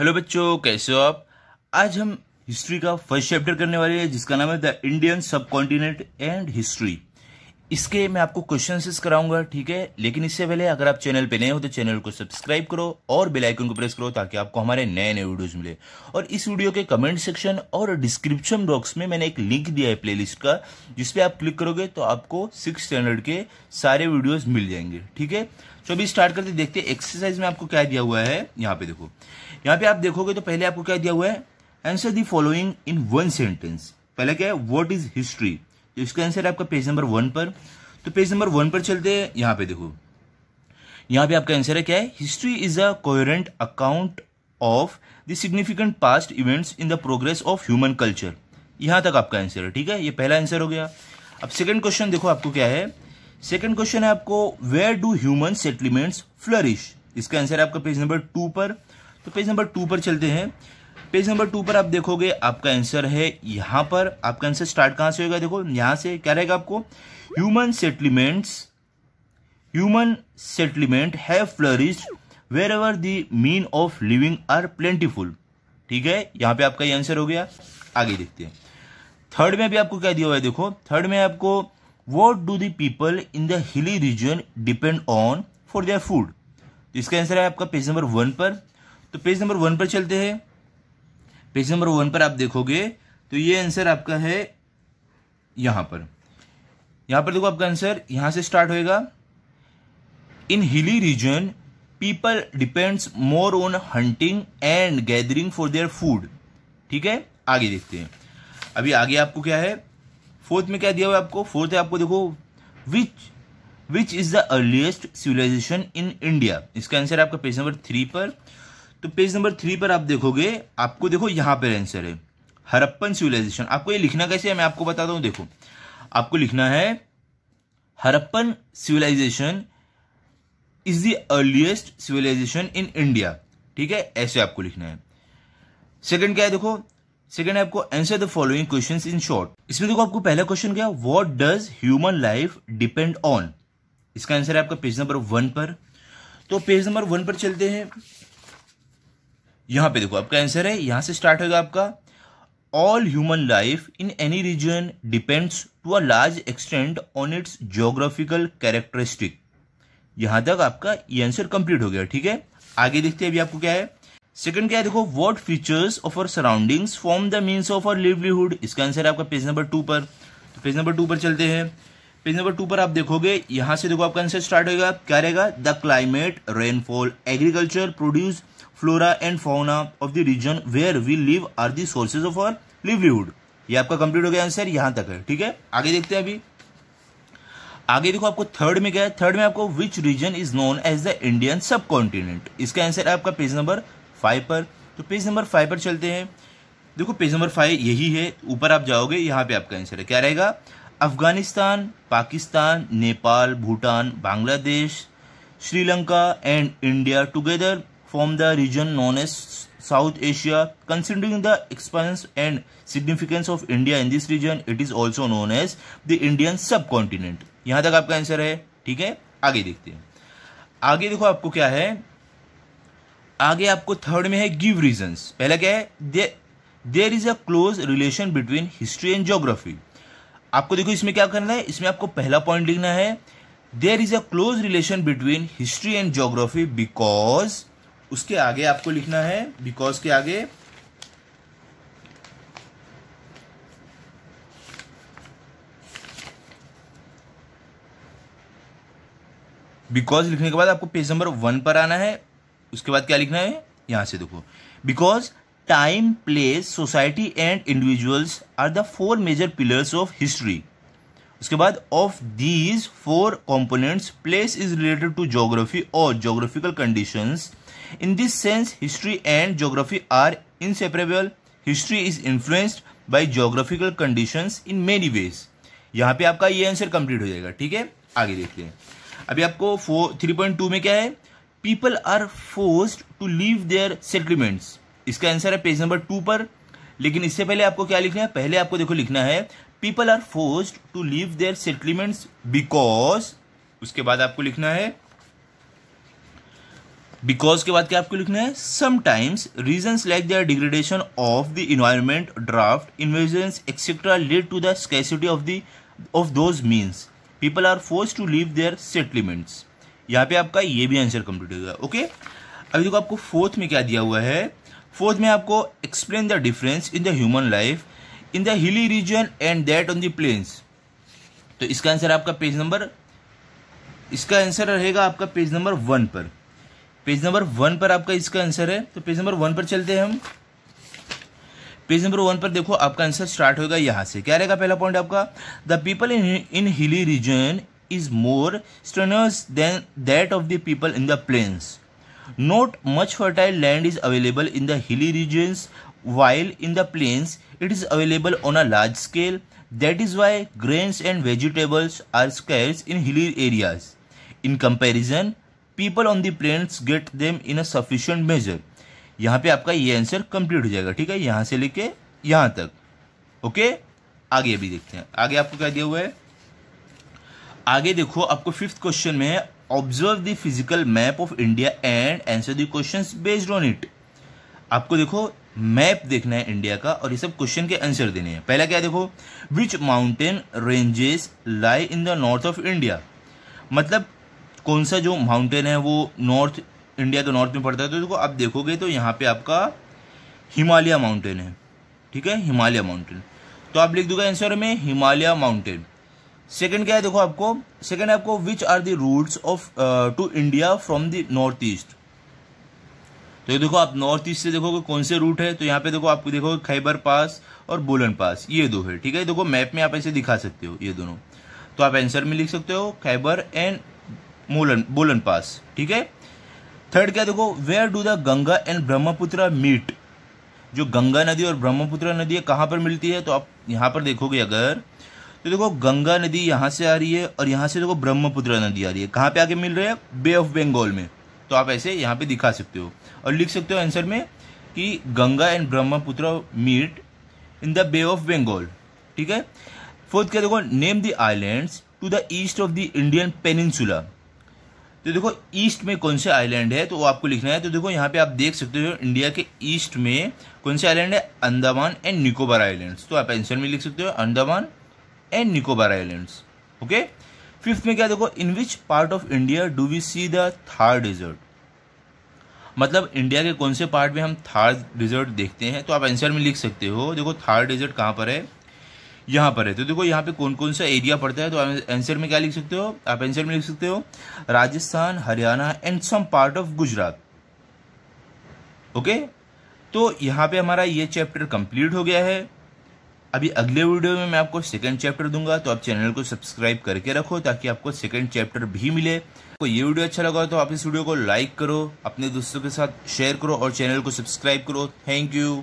Hello बच्चों कैसे हो आप आज हम हिस्ट्री का फर्स्ट चैप्टर करने वाले हैं जिसका नाम है the Indian subcontinent and history इसके मैं आपको क्वेश्चन कराऊंगा ठीक है लेकिन इससे पहले अगर आप चैनल पे नए हो तो चैनल को सब्सक्राइब करो और बेल आइकन को प्रेस करो ताकि आपको हमारे नए नए वीडियोस मिले और इस वीडियो के कमेंट सेक्शन और डिस्क्रिप्शन बॉक्स में मैंने एक लिंक दिया है प्लेलिस्ट का जिसपे आप क्लिक करोगे तो आपको सिक्स स्टैंडर्ड के सारे वीडियोज मिल जाएंगे ठीक है तो अभी स्टार्ट करते देखते एक्सरसाइज में आपको क्या दिया हुआ है यहाँ पे देखो यहाँ पे आप देखोगे तो पहले आपको क्या दिया हुआ है answer the following in one sentence पहले क्या है वॉट इज हिस्ट्री तो इसका आंसर है आपका पेज नंबर वन पर तो पेज नंबर वन पर चलते हैं यहाँ पे देखो यहाँ पे आपका आंसर है क्या है history is a coherent account of the significant past events in the progress of human culture यहाँ तक आपका आंसर है ठीक है ये पहला आंसर हो गया अब सेकेंड क्वेश्चन देखो आपको क्या है सेकेंड क्वेश्चन है आपको where do human settlements flourish इसका आंसर है आपका पेज नंबर टू पर तो पेज नंबर टू पर चलते हैं पेज नंबर टू पर आप देखोगे आपका आंसर है यहां पर आपका आंसर स्टार्ट कहां से होगा देखो यहां से क्या रहेगा आपको ह्यूमन सेटलमेंट्स ह्यूमन सेटलमेंट है flourish wherever the means of living are plentiful ठीक है यहां पे आपका ये आंसर हो गया आगे देखते हैं थर्ड में भी आपको क्या दिया हुआ है देखो थर्ड में आपको what do the people in the hilly region depend on for their food इसका आंसर है आपका पेज नंबर वन पर तो पेज नंबर वन पर चलते हैं पेज नंबर वन पर आप देखोगे तो ये आंसर आपका है यहां पर यहां पर देखो आपका आंसर यहां से स्टार्ट होएगा in hilly region people depends more on hunting and gathering for their food ठीक है आगे देखते हैं अभी आगे आपको क्या है फोर्थ में क्या दिया हुआ है आपको फोर्थ है आपको देखो which which is the earliest civilisation in India इसका आंसर आपका पेज नंबर थ्री पर तो पेज नंबर थ्री पर आप देखोगे आपको देखो यहाँ पर आंसर है हरप्पन सिविलाइजेशन आपको ये लिखना कैसे है मैं आपको बताता हूँ देखो आपको लिखना है Harappan civilisation is the earliest civilisation in India ठीक है ऐसे आपको लिखना है सेकंड क्या है देखो सेकंड है आपको answer the following questions in short इसमें देखो आपको पहला क्वेश्चन क्या what does human life depend on इसका आंसर है आपका पेज नंबर वन पर तो पेज नंबर वन पर चलते हैं यहां पे देखो आपका आंसर है यहां से स्टार्ट होगा आपका all human life in any region depends to a large extent on its geographical characteristic यहां तक आपका ये आंसर कंप्लीट हो गया ठीक है आगे देखते हैं अभी आपको क्या है सेकंड क्या है देखो what features of our surroundings form the means of our livelihood इसका आंसर है आपका पेज नंबर टू पर तो पेज नंबर टू पर चलते हैं पेज नंबर टू पर आप देखोगे यहां से देखो आपका आंसर स्टार्ट होगा क्या रहेगा the climate rainfall agriculture produce flora and fauna of the region where we live are the sources of our livelihood ये आपका कंप्लीट हो गया आंसर यहां तक है ठीक है आगे देखते हैं अभी आगे देखो आपको थर्ड में क्या है थर्ड में आपको which region is known as the Indian subcontinent इसका आंसर है आपका पेज नंबर फाइव पर तो पेज नंबर फाइव पर चलते हैं देखो पेज नंबर फाइव यही है ऊपर आप जाओगे यहां पे आपका आंसर है क्या रहेगा Afghanistan Pakistan Nepal Bhutan Bangladesh Sri Lanka and India together from the region known as South Asia. Considering the expanse and significance of India in this region, it is also known as the Indian subcontinent. यहाँ तक आपका आंसर है ठीक है आगे देखते हैं आगे देखो आपको क्या है आगे आपको थर्ड में है गिव रीजंस पहला क्या है they there is a close relation between history and geography आपको देखो इसमें क्या करना है इसमें आपको पहला पॉइंट लिखना है there is a close relation between history and geography because उसके आगे आपको लिखना है बिकॉज के आगे बिकॉज लिखने के बाद आपको पेज नंबर वन पर आना है उसके बाद क्या लिखना है यहां से देखो because time place society and individuals are the four major pillars of history उसके बाद of these four components place is related to geography और geographical condition in this sense history and geography are inseparable history is influenced by geographical condition in many ways यहाँ पे आपका ये answer complete हो जाएगा ठीक है आगे देखते हैं अभी आपको फोर थ्री पॉइंट टू में क्या है people are force to leave their settlements इसका आंसर है पेज नंबर टू पर लेकिन इससे पहले आपको क्या लिखना है पहले आपको देखो लिखना है people are force to leave their settlements because उसके बाद आपको लिखना है बिकॉज के बाद क्या आपको लिखना है sometimes reason like the degradation of the environment drought invasion etcetera lead to the scarcity of the of those means people are force to leave their settlements यहाँ पे आपका ये भी आंसर कंप्लीट होगा ओके अभी देखो आपको फोर्थ में क्या दिया हुआ है फोर्थ में आपको explain the difference in the human life in the hilly region and that on the plains तो इसका आंसर आपका पेज नंबर इसका आंसर रहेगा आपका पेज नंबर वन पर पेज नंबर वन पर आपका इसका आंसर है तो पेज नंबर वन पर चलते हैं हम पेज नंबर वन पर देखो आपका आंसर स्टार्ट होगा यहां से क्या रहेगा पहला पॉइंट आपका the people in in hilly region is more strenuous than that of the people in the plains not much fertile land is available in the hilly regions while in the plains it is available on a large scale. That is why grains and vegetables are scarce in hilly areas. In comparison, people on the plains get them in a sufficient measure. यहाँ पे आपका ये answer complete हो जाएगा ठीक है यहाँ से लेके यहाँ तक ओके आगे भी देखते हैं आगे आपको क्या दिया हुआ है आगे देखो आपको फिफ्थ क्वेश्चन में है observe the physical map of India and answer the questions based on it आपको देखो मैप देखना है इंडिया का और ये सब क्वेश्चन के आंसर देने हैं पहला क्या देखो which mountain ranges lie in the north of India मतलब कौन सा जो माउंटेन है वो नॉर्थ इंडिया के नॉर्थ में पड़ता है तो देखो आप देखोगे तो यहाँ पे आपका हिमालय माउंटेन है ठीक है हिमालय माउंटेन तो आप लिख दोगे आंसर में हिमालय माउंटेन सेकंड क्या है देखो आपको सेकंड आपको which are the routes of to India from the north east तो ये देखो आप नॉर्थ ईस्ट से देखोगे कौन से रूट है तो यहाँ पे देखो आप देखोगे खैबर पास और बोलन पास ये दो है ठीक है देखो मैप में आप ऐसे दिखा सकते हो ये दोनों तो आप आंसर में लिख सकते हो खैबर एंड मोलन बोलन पास ठीक है थर्ड क्या देखो where do the Ganga and Brahmaputra meet जो गंगा नदी और ब्रह्मपुत्र नदी है कहाँ पर मिलती है तो आप यहाँ पर देखोगे अगर तो देखो गंगा नदी यहाँ से आ रही है और यहाँ से देखो ब्रह्मपुत्र नदी आ रही है कहाँ पे आके मिल रहे है बे ऑफ बंगाल में तो आप ऐसे यहाँ पे दिखा सकते हो और लिख सकते हो आंसर में कि Ganga and Brahmaputra meet in the bay of Bengal ठीक है फोर्थ क्या देखो name the islands to the east of the Indian peninsula तो देखो ईस्ट में कौन से आइलैंड है तो वो आपको लिखना है तो देखो यहाँ पे आप देख सकते हो इंडिया के ईस्ट में कौन से आइलैंड है अंडमान एंड निकोबार आइलैंड्स तो आप आंसर में लिख सकते हो Andaman and Nicobar islands okay fifth में क्या देखो in which part of India do we see the Thar desert मतलब इंडिया के कौन से पार्ट में हम थार डिजर्ट देखते हैं तो आप आंसर में लिख सकते हो देखो थार डिजर्ट कहाँ पर है यहाँ पर है तो देखो यहाँ पे कौन कौन सा एरिया पड़ता है तो आप आंसर में क्या लिख सकते हो आप आंसर में लिख सकते हो Rajasthan Haryana and some part of Gujarat okay तो यहाँ पे हमारा ये चैप्टर कंप्लीट हो गया है अभी अगले वीडियो में मैं आपको सेकंड चैप्टर दूंगा तो आप चैनल को सब्सक्राइब करके रखो ताकि आपको सेकंड चैप्टर भी मिले आपको ये वीडियो अच्छा लगा तो आप इस वीडियो को लाइक करो अपने दोस्तों के साथ शेयर करो और चैनल को सब्सक्राइब करो थैंक यू